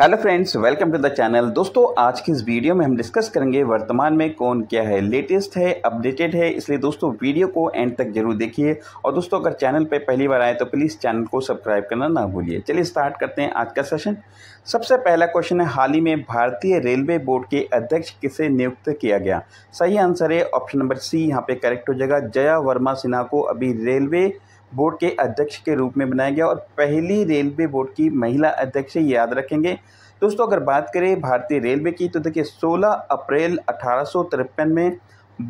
Hello friends welcome to the channel दोस्तों आज की इस वीडियो में हम डिस्कस करेंगे वर्तमान में कौन क्या है लेटेस्ट है अपडेटेड है इसलिए दोस्तों वीडियो को एंड तक जरूर देखिए और दोस्तों अगर चैनल पर पहली बार आए तो प्लीज़ चैनल को सब्सक्राइब करना ना भूलिए चलिए स्टार्ट करते हैं आज का सेशन सबसे पहला क्वेश्चन है हाल ही में भारतीय रेलवे बोर्ड के अध्यक्ष किसे नियुक्त किया गया सही आंसर है ऑप्शन नंबर सी यहाँ पर करेक्ट हो जाएगा जया वर्मा सिन्हा को अभी रेलवे बोर्ड के अध्यक्ष के रूप में बनाया गया और पहली रेलवे बोर्ड की महिला अध्यक्ष याद रखेंगे दोस्तों अगर बात करें भारतीय रेलवे की तो देखिए 16 अप्रैल अठारह में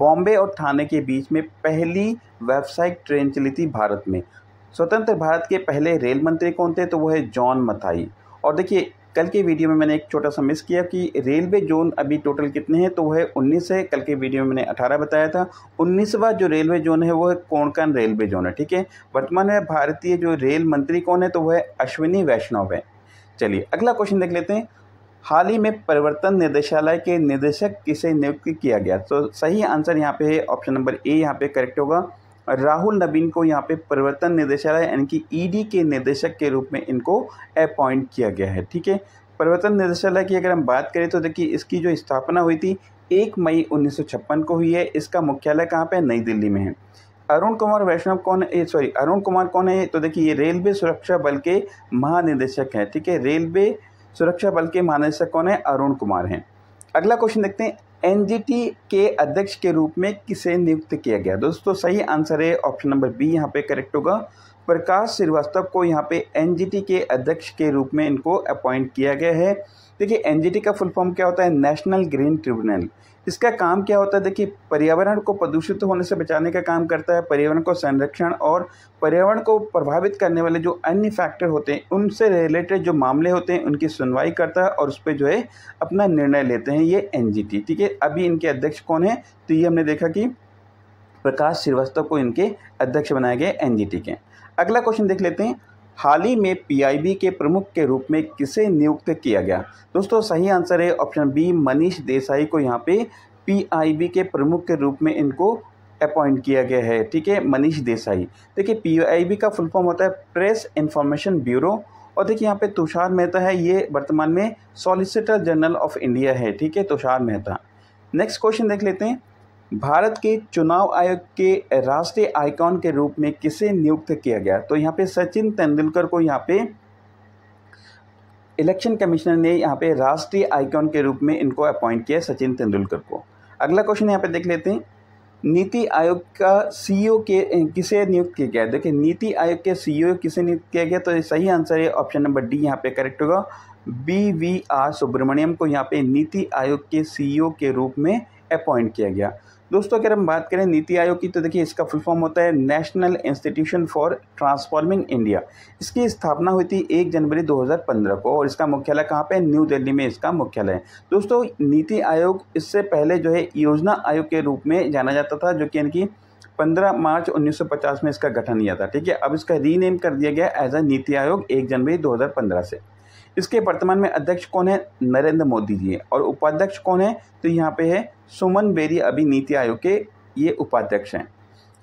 बॉम्बे और थाने के बीच में पहली व्यावसायिक ट्रेन चली थी भारत में स्वतंत्र भारत के पहले रेल मंत्री कौन थे तो वो है जॉन मथाई और देखिए कल के वीडियो में मैंने एक छोटा सा मिस किया कि रेलवे जोन अभी टोटल कितने हैं तो वह है उन्नीस है कल के वीडियो में मैंने अठारह बताया था उन्नीसवा जो रेलवे जोन है वो है कोणकान रेलवे जोन है ठीक है वर्तमान में भारतीय जो रेल मंत्री कौन है तो वह अश्विनी वैष्णव है चलिए अगला क्वेश्चन देख लेते हैं हाल ही में परिवर्तन निदेशालय के निदेशक किसे नियुक्त किया गया तो सही आंसर यहाँ पे है ऑप्शन नंबर ए यहाँ पे करेक्ट होगा राहुल नबीन को यहाँ पे परिवर्तन निदेशालय यानी कि ईडी e के निदेशक के रूप में इनको अपॉइंट किया गया है ठीक है परिवर्तन निदेशालय की अगर हम बात करें तो देखिए इसकी जो स्थापना हुई थी एक मई उन्नीस को हुई है इसका मुख्यालय कहाँ पर नई दिल्ली में है अरुण कुमार वैष्णव कौन है सॉरी अरुण कुमार कौन है तो देखिए ये रेलवे सुरक्षा बल के महानिदेशक हैं ठीक है रेलवे सुरक्षा बल के महानिदेशक कौन है अरुण कुमार हैं अगला क्वेश्चन देखते हैं एनजीटी के अध्यक्ष के रूप में किसे नियुक्त किया गया दोस्तों सही आंसर है ऑप्शन नंबर बी यहाँ पे करेक्ट होगा प्रकाश श्रीवास्तव को यहाँ पे एनजीटी के अध्यक्ष के रूप में इनको अपॉइंट किया गया है देखिए एनजीटी का फुल फॉर्म क्या होता है नेशनल ग्रीन ट्रिब्यूनल इसका काम क्या होता है देखिए पर्यावरण को प्रदूषित होने से बचाने का काम करता है पर्यावरण को संरक्षण और पर्यावरण को प्रभावित करने वाले जो अन्य फैक्टर होते हैं उनसे रिलेटेड जो मामले होते हैं उनकी सुनवाई करता है और उस पर जो है अपना निर्णय लेते हैं ये एन ठीक है अभी इनके अध्यक्ष कौन है तो ये हमने देखा कि प्रकाश श्रीवास्तव को इनके अध्यक्ष बनाए गए एन के अगला क्वेश्चन देख लेते हैं हाल ही में पीआईबी के प्रमुख के रूप में किसे नियुक्त किया गया दोस्तों सही आंसर है ऑप्शन बी मनीष देसाई को यहाँ पे पीआईबी के प्रमुख के रूप में इनको अपॉइंट किया गया है ठीक है मनीष देसाई देखिए पीआईबी का फुल फॉर्म होता है प्रेस इंफॉर्मेशन ब्यूरो और देखिए यहाँ पे तुषार मेहता है ये वर्तमान में सॉलिसिटर जनरल ऑफ इंडिया है ठीक है तुषार मेहता नेक्स्ट क्वेश्चन देख लेते हैं भारत के चुनाव आयोग के राष्ट्रीय आइकॉन के रूप में किसे नियुक्त किया गया तो यहाँ पे सचिन तेंदुलकर को यहाँ पे इलेक्शन कमिश्नर ने यहाँ पे राष्ट्रीय आइकॉन के रूप में इनको अपॉइंट किया सचिन तेंदुलकर को अगला क्वेश्चन यहाँ पे देख लेते हैं नीति आयोग का सीईओ के किसे नियुक्त किया गया देखिए नीति आयोग के सीईओ किसे नियुक्त किया गया तो सही आंसर है ऑप्शन नंबर डी यहाँ पे करेक्ट होगा बी वी आर सुब्रमण्यम को यहाँ पे नीति आयोग के सीईओ के रूप में अपॉइंट किया गया दोस्तों अगर हम बात करें नीति आयोग की तो देखिए इसका फुल फॉर्म होता है national institution for transforming India इसकी स्थापना हुई थी एक जनवरी 2015 को और इसका मुख्यालय कहाँ पे न्यू दिल्ली में इसका मुख्यालय है दोस्तों नीति आयोग इससे पहले जो है योजना आयोग के रूप में जाना जाता था जो कि इनकी 15 मार्च 1950 में इसका गठन किया था ठीक है अब इसका रीनेम कर दिया गया एज अ नीति आयोग एक जनवरी 2015 से इसके वर्तमान में अध्यक्ष कौन है नरेंद्र मोदी जी और उपाध्यक्ष कौन है तो यहाँ पे है सुमन बेरी अभी नीति आयोग के ये उपाध्यक्ष हैं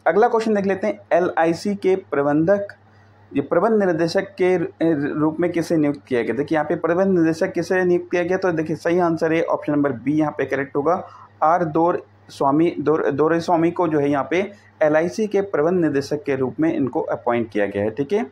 अगला क्वेश्चन देख लेते हैं एल के प्रबंधक ये प्रबंध निर्देशक के रूप में किसे नियुक्त किया गया देखिए यहाँ पे प्रबंध निर्देशक किसे नियुक्त किया गया तो देखिए सही आंसर है ऑप्शन नंबर बी यहाँ पे करेक्ट होगा आर दोर स्वामी दोर दोरे स्वामी को जो है यहाँ पे एल के प्रबंध निर्देशक के रूप में इनको अपॉइंट किया गया है ठीक है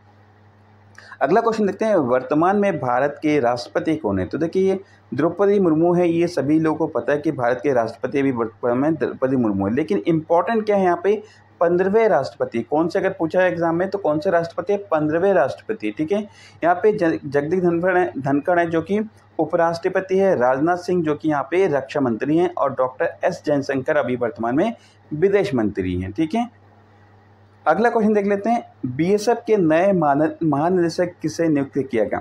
अगला क्वेश्चन देखते हैं वर्तमान में भारत के राष्ट्रपति कौन है तो देखिए द्रौपदी मुर्मू है ये सभी लोगों को पता है कि भारत के राष्ट्रपति अभी वर्तमान में द्रौपदी मुर्मू है लेकिन इंपॉर्टेंट क्या है यहाँ पे पंद्रहवें राष्ट्रपति कौन से अगर पूछा है एग्जाम में तो कौन से राष्ट्रपति है पंद्रहवें राष्ट्रपति ठीक है यहाँ पे जगदीप धनखड़ है धनखड़ है जो कि उपराष्ट्रपति है राजनाथ सिंह जो कि यहाँ पे रक्षा मंत्री हैं और डॉक्टर एस जयशंकर अभी वर्तमान में विदेश मंत्री हैं ठीक है अगला क्वेश्चन देख लेते हैं बीएसएफ के नए महानिदेशक किसे नियुक्त किया गया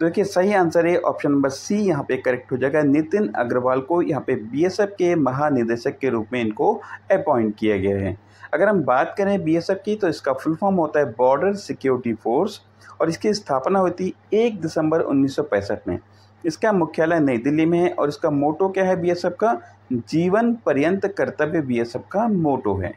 तो देखिए सही आंसर है ऑप्शन नंबर सी यहाँ पे करेक्ट हो जाएगा नितिन अग्रवाल को यहाँ पे बीएसएफ के महानिदेशक के रूप में इनको अपॉइंट किया गया है अगर हम बात करें बीएसएफ की तो इसका फुल फॉर्म होता है बॉर्डर सिक्योरिटी फोर्स और इसकी स्थापना हुई थी एक दिसंबर उन्नीस में इसका मुख्यालय नई दिल्ली में है और इसका मोटो क्या है बी का जीवन पर्यंत कर्तव्य बी का मोटो है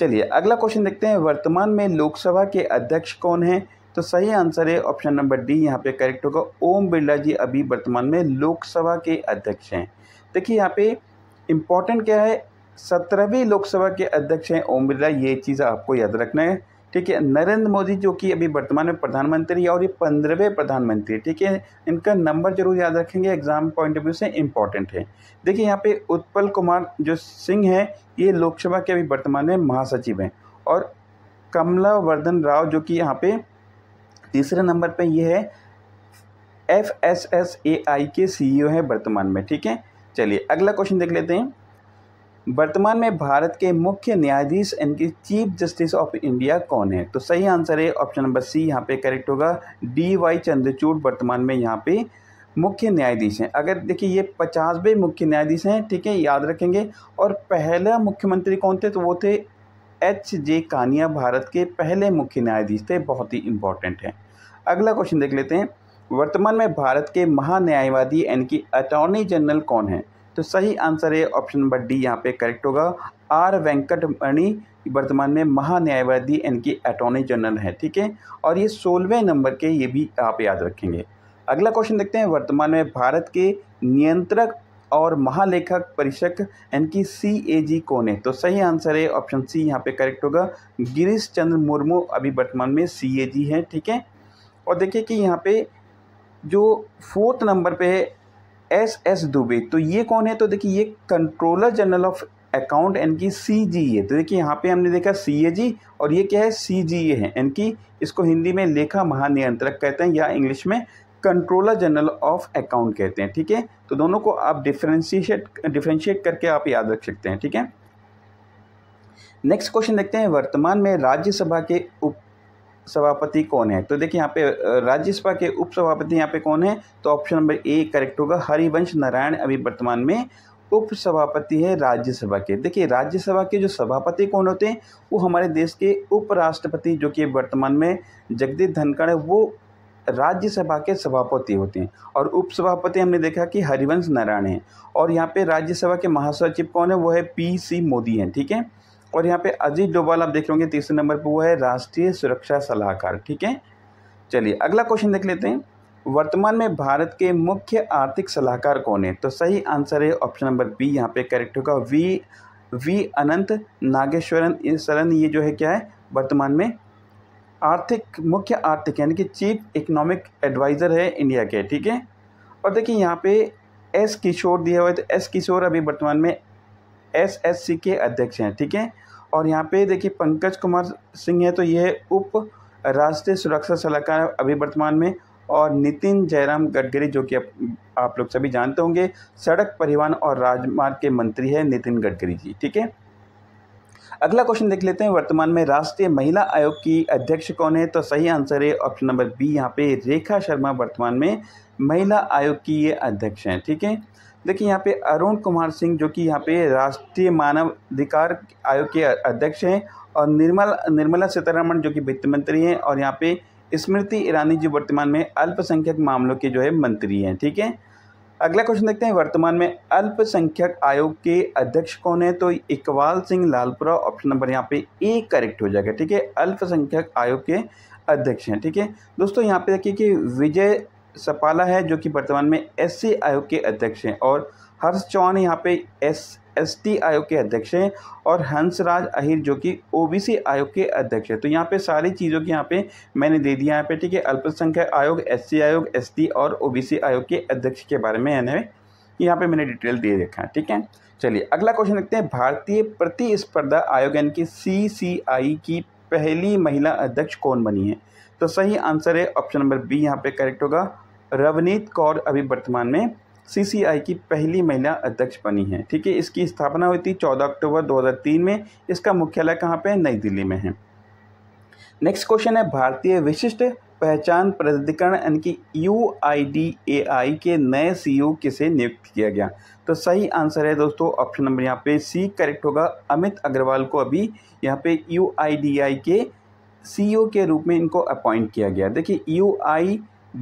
चलिए अगला क्वेश्चन देखते हैं वर्तमान में लोकसभा के अध्यक्ष कौन हैं तो सही आंसर है ऑप्शन नंबर डी यहाँ पे करेक्ट होगा ओम बिरला जी अभी वर्तमान में लोकसभा के अध्यक्ष हैं देखिए यहाँ पे इम्पॉर्टेंट क्या है सत्रहवीं लोकसभा के अध्यक्ष हैं ओम बिरला ये चीज़ आपको याद रखना है ठीक है नरेंद्र मोदी जो कि अभी वर्तमान में प्रधानमंत्री है और ये पंद्रहवें प्रधानमंत्री ठीक है इनका नंबर जरूर याद रखेंगे एग्जाम पॉइंट ऑफ व्यू से इम्पॉर्टेंट है देखिए यहाँ पे उत्पल कुमार जो सिंह है ये लोकसभा के अभी वर्तमान में महासचिव हैं और कमला वर्धन राव जो कि यहाँ पे तीसरे नंबर पर ये है F S S A I के सीईओ e है वर्तमान में ठीक है चलिए अगला क्वेश्चन देख लेते हैं वर्तमान में भारत के मुख्य न्यायाधीश इनकी चीफ जस्टिस ऑफ इंडिया कौन है तो सही आंसर है ऑप्शन नंबर सी यहाँ पे करेक्ट होगा डी वाई चंद्रचूड़ वर्तमान में यहाँ पे मुख्य न्यायाधीश हैं अगर देखिए ये पचासवें मुख्य न्यायाधीश हैं ठीक है याद रखेंगे और पहला मुख्यमंत्री कौन थे तो वो थे एच जे कानिया भारत के पहले मुख्य न्यायाधीश थे बहुत ही इंपॉर्टेंट हैं अगला क्वेश्चन देख लेते हैं वर्तमान में भारत के महान्यायवादी यानी कि अटॉर्नी जनरल कौन है तो सही आंसर है ऑप्शन नंबर डी यहाँ पे करेक्ट होगा आर वेंकट मणि वर्तमान में महान्यायवादी इनकी अटॉर्नी जनरल हैं ठीक है और ये सोलहवें नंबर के ये भी आप याद रखेंगे अगला क्वेश्चन देखते हैं वर्तमान में भारत के नियंत्रक और महालेखक परीक्षक इनकी सी ए जी कौन है तो सही आंसर है ऑप्शन सी यहाँ पे करेक्ट होगा गिरीश चंद्र मुर्मू अभी वर्तमान में सी ए जी हैं ठीक है और देखिए कि यहाँ पे जो फोर्थ नंबर पे है एस एस दुबे तो ये कौन है तो देखिए ये कंट्रोलर जनरल ऑफ अकाउंट एन की सी जी ए तो देखिए यहाँ पे हमने देखा सी ए जी और ये क्या है सी जी ए है एन की इसको हिंदी में लेखा महानियंत्रक कहते हैं या इंग्लिश में कंट्रोलर जनरल ऑफ अकाउंट कहते हैं ठीक है तो दोनों को आप डिफ्रेंशिएट डिफ्रेंशिएट करके आप याद रख सकते हैं ठीक है नेक्स्ट क्वेश्चन देखते हैं वर्तमान में राज्यसभा के उप सभापति कौन है तो देखिए यहाँ पे राज्यसभा के उप सभापति यहाँ पे कौन है तो ऑप्शन नंबर ए करेक्ट होगा हरिवंश नारायण अभी वर्तमान में उप सभापति है राज्यसभा के देखिए राज्यसभा के जो सभापति कौन होते हैं वो हमारे देश के उपराष्ट्रपति जो कि वर्तमान में जगदीप धनखड़ है वो राज्यसभा के सभापति होते हैं और उप सभापति हमने देखा कि हरिवंश नारायण हैं और यहाँ पे राज्यसभा के महासचिव कौन है वो है पी सी मोदी हैं ठीक है और यहाँ पे अजीत डोभाल आप देख लेंगे तीसरे नंबर पर वो है राष्ट्रीय सुरक्षा सलाहकार ठीक है चलिए अगला क्वेश्चन देख लेते हैं वर्तमान में भारत के मुख्य आर्थिक सलाहकार कौन है तो सही आंसर है ऑप्शन नंबर बी यहाँ पे करेक्ट होगा वी वी अनंत नागेश्वरन सरन ये जो है क्या है वर्तमान में आर्थिक मुख्य आर्थिक यानी कि चीफ इकोनॉमिक एडवाइज़र है इंडिया के ठीक है और देखिए यहाँ पे एस किशोर दिया हुआ है तो एस किशोर अभी वर्तमान में एस एस सी के अध्यक्ष हैं ठीक है थीके? और यहाँ पे देखिए पंकज कुमार सिंह है तो ये उप राष्ट्रीय सुरक्षा सलाहकार अभी वर्तमान में और नितिन जयराम गडकरी जो कि आप लोग सभी जानते होंगे सड़क परिवहन और राजमार्ग के मंत्री है नितिन गडकरी जी ठीक है अगला क्वेश्चन देख लेते हैं वर्तमान में राष्ट्रीय महिला आयोग की अध्यक्ष कौन है तो सही आंसर है ऑप्शन नंबर बी यहाँ पे रेखा शर्मा वर्तमान में महिला आयोग की ये अध्यक्ष हैं ठीक है थीके? देखिए यहाँ पे अरुण कुमार सिंह जो कि यहाँ पे राष्ट्रीय मानव अधिकार आयोग के अध्यक्ष हैं और निर्मल निर्मला सीतारमण जो कि वित्त मंत्री हैं और यहाँ पे स्मृति ईरानी जी वर्तमान में अल्पसंख्यक मामलों के जो है मंत्री हैं ठीक है अगला क्वेश्चन देखते हैं वर्तमान में अल्पसंख्यक आयोग के अध्यक्ष कौन है तो इकबाल सिंह लालपुरा ऑप्शन नंबर यहाँ पे ए करेक्ट हो जाएगा ठीक है अल्पसंख्यक आयोग के अध्यक्ष हैं ठीक है दोस्तों यहाँ पे देखिए कि विजय सपाला है जो कि वर्तमान में एस आयोग के अध्यक्ष हैं और हर्ष चौहान यहाँ पे एस एस टी आयोग के अध्यक्ष हैं और हंसराज अहिर जो कि ओबीसी आयोग के अध्यक्ष हैं तो यहाँ पे सारी चीज़ों की यहाँ पे मैंने दे दिया यहाँ पे ठीक है अल्पसंख्यक आयोग सी आयोग टी और ओबीसी आयोग के अध्यक्ष के बारे में यानी यहाँ पे मैंने डिटेल दे रखा है ठीक है चलिए अगला क्वेश्चन देखते हैं भारतीय प्रतिस्पर्धा आयोग यानी कि सी सी आई की पहली महिला अध्यक्ष कौन बनी है तो सही आंसर है ऑप्शन नंबर बी यहाँ पे करेक्ट होगा रवनीत कौर अभी वर्तमान में सीसीआई की पहली महिला अध्यक्ष बनी है ठीक है इसकी स्थापना हुई थी 14 अक्टूबर 2003 में इसका मुख्यालय कहाँ पे है नई दिल्ली में है नेक्स्ट क्वेश्चन है भारतीय विशिष्ट पहचान प्राधिकरण यानी कि यू के नए ओ e किसे नियुक्त किया गया तो सही आंसर है दोस्तों ऑप्शन नंबर यहाँ पे सी करेक्ट होगा अमित अग्रवाल को अभी यहाँ पे यू के ओ e के रूप में इनको अपॉइंट किया गया देखिए यू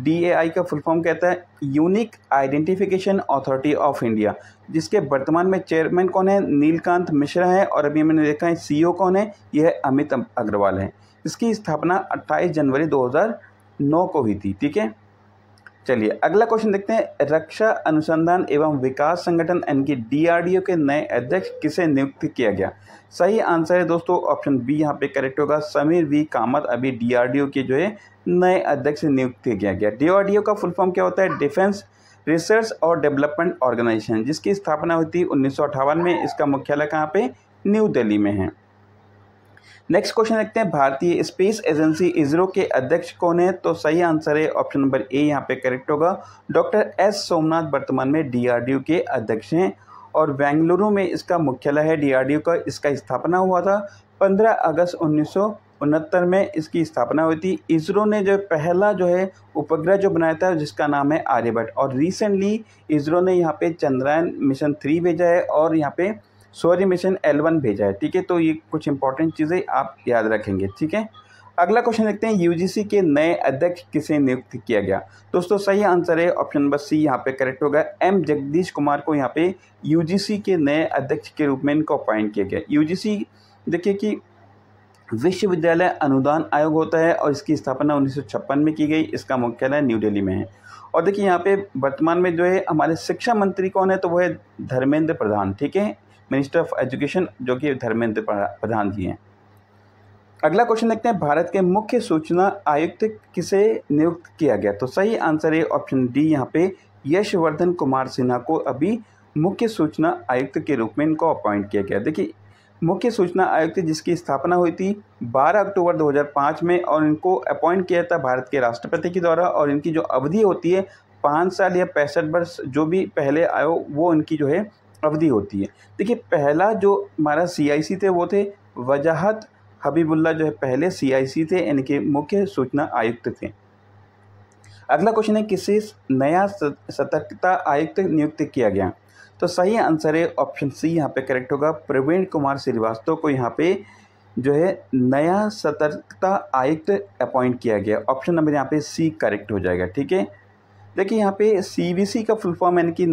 डी का फुल फॉर्म कहता है unique identification authority of India जिसके वर्तमान में चेयरमैन कौन है नीलकांत मिश्रा है और अभी मैंने देखा है सीईओ e कौन है यह अमित अग्रवाल है इसकी स्थापना 28 जनवरी 2009 को हुई थी ठीक है चलिए अगला क्वेश्चन देखते हैं रक्षा अनुसंधान एवं विकास संगठन यानी कि डीआरडीओ के नए अध्यक्ष किसे नियुक्त किया गया सही आंसर है दोस्तों ऑप्शन बी यहाँ पे करेक्ट होगा समीर वी कामत अभी डीआरडीओ के जो है नए अध्यक्ष नियुक्त किया गया डीआरडीओ का फुल फॉर्म क्या होता है डिफेंस रिसर्च और डेवलपमेंट ऑर्गेनाइजेशन जिसकी स्थापना हुई थी उन्नीस में इसका मुख्यालय कहाँ पे न्यू दिल्ली में है नेक्स्ट क्वेश्चन देखते हैं भारतीय स्पेस एजेंसी इसरो के अध्यक्ष कौन है तो सही आंसर है ऑप्शन नंबर ए यहाँ पे करेक्ट होगा डॉक्टर एस सोमनाथ वर्तमान में डीआरडीओ के अध्यक्ष हैं और बेंगलुरु में इसका मुख्यालय है डीआरडीओ का इसका स्थापना हुआ था पंद्रह अगस्त उन्नीस उनहत्तर में इसकी स्थापना हुई थी इसरो ने जो पहला जो है उपग्रह जो बनाया था जिसका नाम है आर्यभट्ट और रिसेंटली इसरो ने यहाँ पे चंद्रयान मिशन थ्री भेजा है और यहाँ पे सूर्य मिशन एल वन भेजा है ठीक है तो ये कुछ इंपॉर्टेंट चीज़ें आप याद रखेंगे ठीक है अगला क्वेश्चन देखते हैं यूजीसी के नए अध्यक्ष किसे नियुक्त किया गया दोस्तों सही आंसर है ऑप्शन नंबर सी यहाँ पे करेक्ट होगा एम जगदीश कुमार को यहाँ पे यूजीसी के नए अध्यक्ष के रूप में इनको अपॉइंट किया गया यूजीसी देखिए कि विश्वविद्यालय अनुदान आयोग होता है और इसकी स्थापना उन्नीस में की गई इसका मुख्यालय न्यू दिल्ली में है और देखिए यहाँ पे वर्तमान में जो है हमारे शिक्षा मंत्री कौन है तो वो है धर्मेंद्र प्रधान ठीक है मिनिस्टर ऑफ एजुकेशन जो कि धर्मेंद्र प्रधान जी हैं अगला क्वेश्चन देखते हैं भारत के मुख्य सूचना आयुक्त किसे नियुक्त किया गया तो सही आंसर है ऑप्शन डी यहाँ पे यशवर्धन कुमार सिन्हा को अभी मुख्य सूचना आयुक्त के रूप में इनको अपॉइंट किया गया देखिए मुख्य सूचना आयुक्त जिसकी स्थापना हुई थी 12 अक्टूबर 2005 में और इनको अपॉइंट किया था भारत के राष्ट्रपति के द्वारा और इनकी जो अवधि होती है पाँच साल या पैंसठ वर्ष जो भी पहले आयो वो इनकी जो है अवधि होती है देखिए पहला जो हमारा सीआईसी थे वो थे वजाहत हबीबुल्ला जो है पहले सीआईसी थे यानी कि मुख्य सूचना आयुक्त थे अगला क्वेश्चन है किसे नया सतर्कता आयुक्त नियुक्त किया गया तो सही आंसर है ऑप्शन सी यहाँ पे करेक्ट होगा प्रवीण कुमार श्रीवास्तव को यहाँ पे जो है नया सतर्कता आयुक्त अपॉइंट किया गया ऑप्शन नंबर यहाँ पे सी करेक्ट हो जाएगा ठीक है देखिए यहाँ पे सी का फुल फॉर्म यानी कि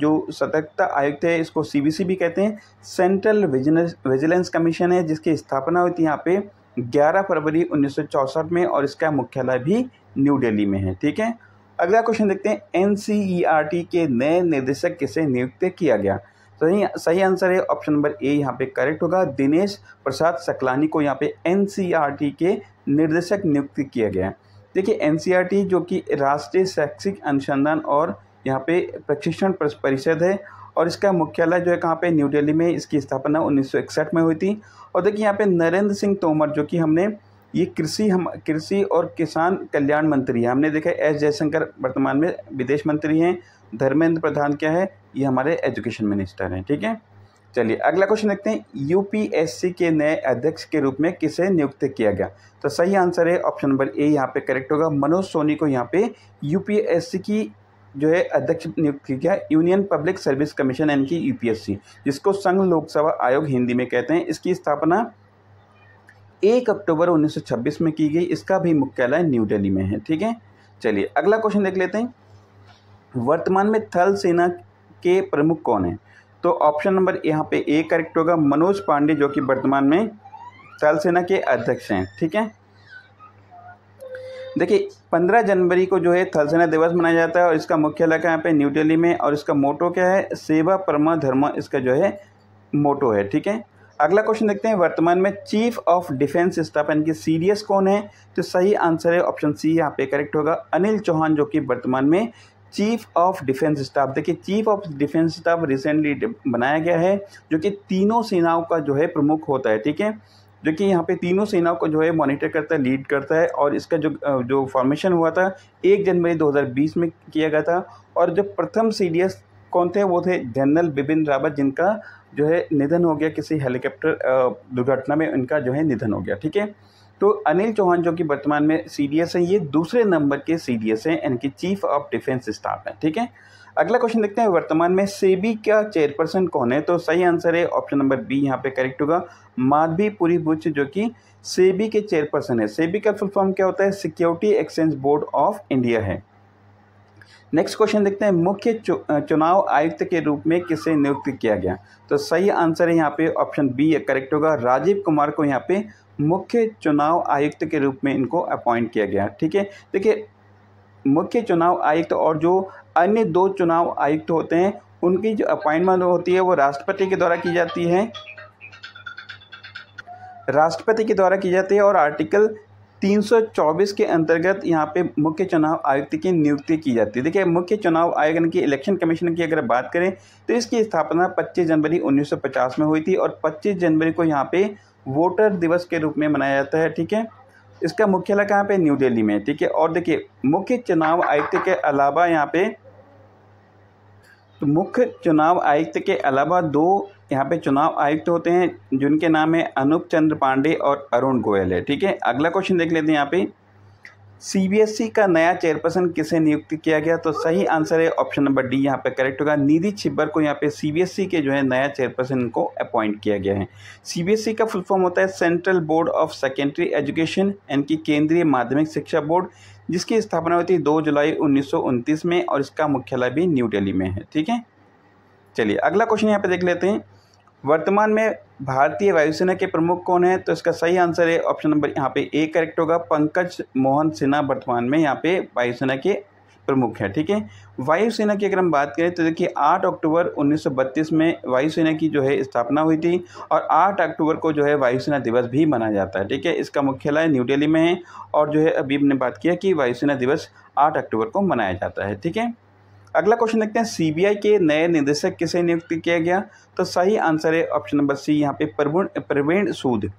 जो सतर्कता आयुक्त है इसको सी भी कहते हैं सेंट्रल विजिलेंस कमीशन है जिसकी स्थापना हुई थी यहाँ पे 11 फरवरी उन्नीस में और इसका मुख्यालय भी न्यू दिल्ली में है ठीक है अगला क्वेश्चन देखते हैं एन e के नए निर्देशक किसे नियुक्त किया गया सही सही आंसर है ऑप्शन नंबर ए यहाँ पे करेक्ट होगा दिनेश प्रसाद सकलानी को यहाँ पे एन e के निर्देशक नियुक्त किया गया है देखिए एन e जो कि राष्ट्रीय शैक्षिक अनुसंधान और यहाँ पे प्रशिक्षण परिषद है और इसका मुख्यालय जो है कहाँ पे न्यू दिल्ली में इसकी स्थापना उन्नीस में हुई थी और देखिए यहाँ पे नरेंद्र सिंह तोमर जो कि हमने ये कृषि हम कृषि और किसान कल्याण मंत्री है हमने देखा एस जयशंकर वर्तमान में विदेश मंत्री हैं धर्मेंद्र प्रधान क्या है ये हमारे एजुकेशन मिनिस्टर हैं ठीक है चलिए अगला क्वेश्चन देखते हैं यूपीएससी के नए अध्यक्ष के रूप में किसे नियुक्त किया गया तो सही आंसर है ऑप्शन नंबर ए यहाँ पे करेक्ट होगा मनोज सोनी को यहाँ पे यूपीएससी की जो है अध्यक्ष नियुक्त किया गया यूनियन पब्लिक सर्विस कमीशन एन की यूपीएससी जिसको संघ लोक सेवा आयोग हिंदी में कहते हैं इसकी स्थापना एक अक्टूबर उन्नीस में की गई इसका भी मुख्यालय न्यू डेली में है ठीक है चलिए अगला क्वेश्चन देख लेते हैं वर्तमान में थल सेना के प्रमुख कौन है तो ऑप्शन नंबर यहाँ पे ए करेक्ट होगा मनोज पांडे जो कि वर्तमान में थल सेना के अध्यक्ष हैं ठीक है देखिए पंद्रह जनवरी को जो है थल सेना दिवस मनाया जाता है और इसका मुख्य इलाका यहाँ पे न्यू दिल्ली में और इसका मोटो क्या है सेवा परमा धर्म इसका जो है मोटो है ठीक है अगला क्वेश्चन देखते हैं वर्तमान में चीफ ऑफ डिफेंस स्टाफ यानी कि सीडीएस कौन है तो सही आंसर है ऑप्शन सी यहाँ पे करेक्ट होगा अनिल चौहान जो कि वर्तमान में चीफ ऑफ डिफेंस स्टाफ देखिए chief of defence staff recently बनाया गया है जो कि तीनों सेनाओं का जो है प्रमुख होता है ठीक है जो कि यहाँ पे तीनों सेनाओं को जो है मॉनिटर करता है लीड करता है और इसका जो जो फॉर्मेशन हुआ था एक जनवरी 2020 में किया गया था और जो प्रथम सी कौन थे वो थे जनरल बिपिन रावत जिनका जो है निधन हो गया किसी हेलीकॉप्टर दुर्घटना में उनका जो है निधन हो गया ठीक है तो अनिल चौहान जो कि वर्तमान में सी डी एस हैं ये दूसरे नंबर के सी डी एस हैं इनकी चीफ ऑफ डिफेंस स्टाफ हैं ठीक है अगला क्वेश्चन देखते हैं वर्तमान में सेबी का चेयरपर्सन कौन है तो सही आंसर है ऑप्शन नंबर बी यहाँ पे करेक्ट होगा माधवी पुरी बुच जो कि सेबी के चेयरपर्सन है सेबी का फुल फॉर्म क्या होता है security exchange board of India है नेक्स्ट क्वेश्चन देखते हैं मुख्य चुनाव आयुक्त के रूप में किसे नियुक्त किया गया तो सही आंसर है यहाँ पे ऑप्शन बी करेक्ट होगा राजीव कुमार को यहाँ पे मुख्य चुनाव आयुक्त के रूप में इनको अपॉइंट किया गया ठीक है देखिए मुख्य चुनाव आयुक्त और जो अन्य दो चुनाव आयुक्त होते हैं उनकी जो अपॉइंटमेंट होती है वो राष्ट्रपति के द्वारा की जाती है राष्ट्रपति के द्वारा की जाती है और आर्टिकल 324 के अंतर्गत यहाँ पे मुख्य चुनाव आयुक्त की नियुक्ति की जाती है देखिए मुख्य चुनाव आयोग की इलेक्शन कमीशन की अगर बात करें तो इसकी स्थापना 25 जनवरी 1950 में हुई थी और 25 जनवरी को यहाँ पे वोटर दिवस के रूप में मनाया जाता है ठीक है इसका मुख्यालय कहाँ पे न्यू दिल्ली में ठीक है और देखिए मुख्य चुनाव आयुक्त के अलावा यहाँ पे तो मुख्य चुनाव आयुक्त के अलावा दो यहाँ पे चुनाव आयुक्त होते हैं जिनके नाम है अनूप चंद्र पांडे और अरुण गोयल है ठीक है अगला क्वेश्चन देख लेते हैं यहाँ पे सीबीएसई e का नया चेयरपर्सन किसे नियुक्त किया गया तो सही आंसर है ऑप्शन नंबर डी यहाँ पे करेक्ट होगा निधि छिब्बर को यहाँ पे सीबीएसई e के जो है नया चेयरपर्सन को अपॉइंट किया गया है सीबीएसई e का फुल फॉर्म होता है central board of secondary education यानी कि केंद्रीय माध्यमिक शिक्षा बोर्ड जिसकी स्थापना हुई थी दो जुलाई उन्नीस में और इसका मुख्यालय भी न्यू डेली में है ठीक है चलिए अगला क्वेश्चन यहाँ पे देख लेते हैं वर्तमान में भारतीय वायुसेना के प्रमुख कौन है तो इसका सही आंसर है ऑप्शन नंबर यहाँ पे ए करेक्ट होगा पंकज मोहन सिन्हा वर्तमान में यहाँ पे वायुसेना के प्रमुख है ठीक है वायुसेना की अगर हम बात करें तो देखिए 8 अक्टूबर 1932 में वायुसेना की जो है स्थापना हुई थी और 8 अक्टूबर को जो है वायुसेना दिवस भी मनाया जाता है ठीक है इसका मुख्यालय न्यू दिल्ली में है और जो है अभी हमने बात किया कि वायुसेना दिवस आठ अक्टूबर को मनाया जाता है ठीक है अगला क्वेश्चन देखते हैं सीबीआई के नए निदेशक किसे नियुक्त किया गया तो सही आंसर है ऑप्शन नंबर सी यहाँ पे प्रवीण प्रवीण सूद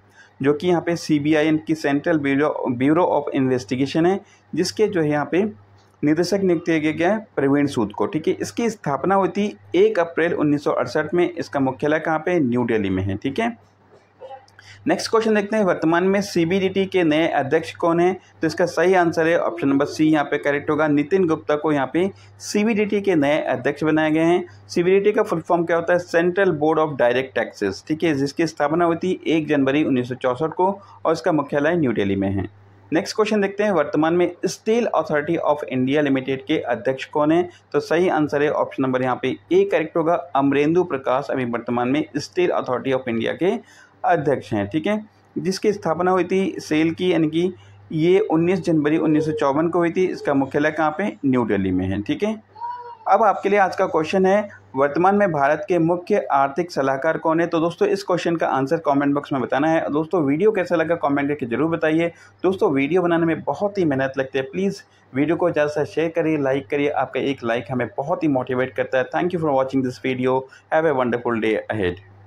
जो कि यहाँ पे सीबीआई की central bureau bureau of investigation है जिसके जो है यहाँ पे निदेशक नियुक्त किया गया है प्रवीण सूद को ठीक है इसकी स्थापना हुई थी एक अप्रैल उन्नीस में इसका मुख्यालय कहाँ पे न्यू डेली में है ठीक है नेक्स्ट क्वेश्चन देखते हैं वर्तमान में सीबीडीटी के नए अध्यक्ष कौन है तो इसका सही आंसर है ऑप्शन नंबर सी यहाँ पे करेक्ट होगा नितिन गुप्ता को यहाँ पे सीबीडीटी के नए अध्यक्ष बनाए गए हैं सीबीडीटी का फुल फॉर्म क्या होता है central board of direct taxes ठीक है जिसकी स्थापना हुई थी एक जनवरी उन्नीस को और इसका मुख्यालय न्यू डेली में है नेक्स्ट क्वेश्चन देखते हैं वर्तमान में steel authority of India limited के अध्यक्ष कौन है तो सही आंसर है ऑप्शन नंबर यहाँ पे ए करेक्ट होगा अमरेंदु प्रकाश अभी वर्तमान में स्टील अथॉरिटी ऑफ इंडिया के अध्यक्ष हैं ठीक है जिसकी स्थापना हुई थी सेल की यानी कि ये 19 जनवरी उन्नीस को हुई थी इसका मुख्यालय कहाँ पे न्यू दिल्ली में है ठीक है अब आपके लिए आज का क्वेश्चन है वर्तमान में भारत के मुख्य आर्थिक सलाहकार कौन है तो दोस्तों इस क्वेश्चन का आंसर कमेंट बॉक्स में बताना है दोस्तों वीडियो कैसा लगा कमेंट करके जरूर बताइए दोस्तों वीडियो बनाने में बहुत ही मेहनत लगती है प्लीज़ वीडियो को ज़्यादा से शेयर करिए लाइक करिए आपका एक लाइक हमें बहुत ही मोटिवेट करता है thank you for watching this video have a wonderful day ahead